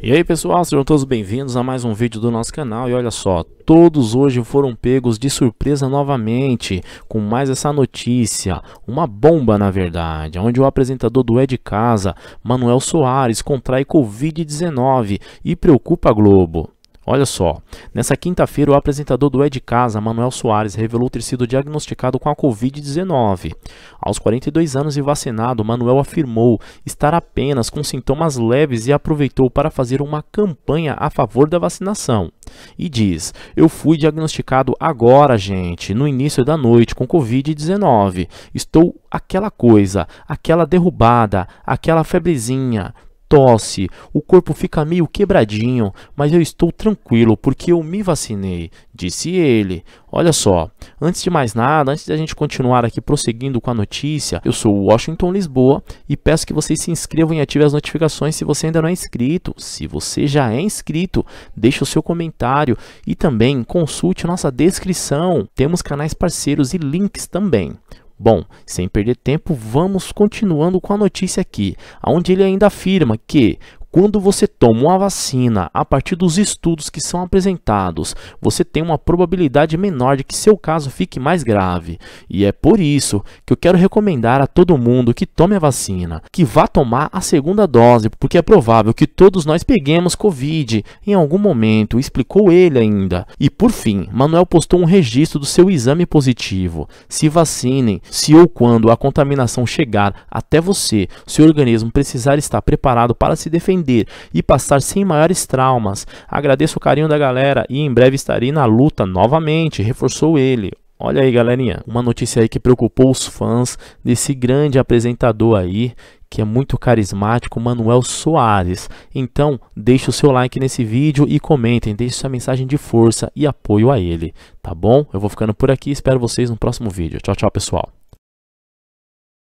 E aí pessoal, sejam todos bem-vindos a mais um vídeo do nosso canal e olha só, todos hoje foram pegos de surpresa novamente com mais essa notícia, uma bomba na verdade, onde o apresentador do É de Casa, Manuel Soares, contrai Covid-19 e preocupa a Globo. Olha só, nessa quinta-feira, o apresentador do É de Casa, Manuel Soares, revelou ter sido diagnosticado com a Covid-19. Aos 42 anos e vacinado, Manuel afirmou estar apenas com sintomas leves e aproveitou para fazer uma campanha a favor da vacinação. E diz: Eu fui diagnosticado agora, gente, no início da noite, com Covid-19. Estou aquela coisa, aquela derrubada, aquela febrezinha tosse, o corpo fica meio quebradinho, mas eu estou tranquilo porque eu me vacinei, disse ele. Olha só, antes de mais nada, antes da gente continuar aqui prosseguindo com a notícia, eu sou Washington Lisboa e peço que vocês se inscrevam e ativem as notificações se você ainda não é inscrito. Se você já é inscrito, deixe o seu comentário e também consulte nossa descrição. Temos canais parceiros e links também. Bom, sem perder tempo, vamos continuando com a notícia aqui, onde ele ainda afirma que quando você toma uma vacina, a partir dos estudos que são apresentados, você tem uma probabilidade menor de que seu caso fique mais grave. E é por isso que eu quero recomendar a todo mundo que tome a vacina, que vá tomar a segunda dose, porque é provável que todos nós peguemos Covid em algum momento, explicou ele ainda. E por fim, Manuel postou um registro do seu exame positivo. Se vacinem, se ou quando a contaminação chegar até você, seu organismo precisar estar preparado para se defender aprender e passar sem maiores traumas. Agradeço o carinho da galera e em breve estarei na luta novamente, reforçou ele. Olha aí, galerinha, uma notícia aí que preocupou os fãs desse grande apresentador aí, que é muito carismático, Manuel Soares. Então, deixe o seu like nesse vídeo e comentem, deixe sua mensagem de força e apoio a ele, tá bom? Eu vou ficando por aqui, espero vocês no próximo vídeo. Tchau, tchau, pessoal.